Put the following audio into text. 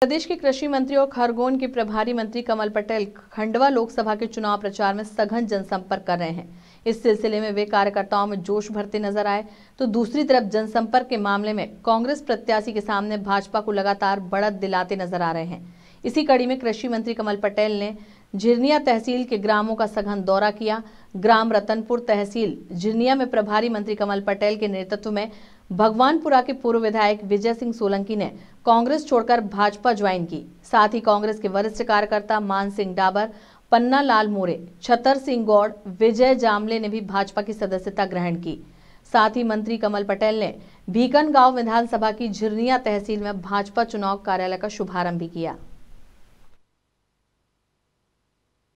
प्रदेश के कृषि मंत्री और खरगोन के प्रभारी मंत्री कमल पटेल खंडवा लोकसभा के चुनाव प्रचार में सघन जनसंपर्क कर रहे हैं इस सिलसिले में वे कार्यकर्ताओं में जोश भरते नजर आए तो दूसरी तरफ जनसंपर्क के मामले में कांग्रेस प्रत्याशी के सामने भाजपा को लगातार बढ़त दिलाते नजर आ रहे हैं इसी कड़ी में कृषि मंत्री कमल पटेल ने झिरनिया तहसील के ग्रामों का सघन दौरा किया ग्राम रतनपुर तहसील झिरनिया में प्रभारी मंत्री कमल पटेल के नेतृत्व में भगवानपुरा के पूर्व विधायक विजय सिंह सोलंकी ने कांग्रेस छोड़कर भाजपा ज्वाइन की साथ ही कांग्रेस के वरिष्ठ कार्यकर्ता मान सिंह डाबर पन्ना लाल मोरे छतर सिंह गौड़ विजय जामले ने भी भाजपा की सदस्यता ग्रहण की साथ ही मंत्री कमल पटेल ने भीकन गांव विधानसभा की झिरनिया तहसील में भाजपा चुनाव कार्यालय का शुभारंभ भी किया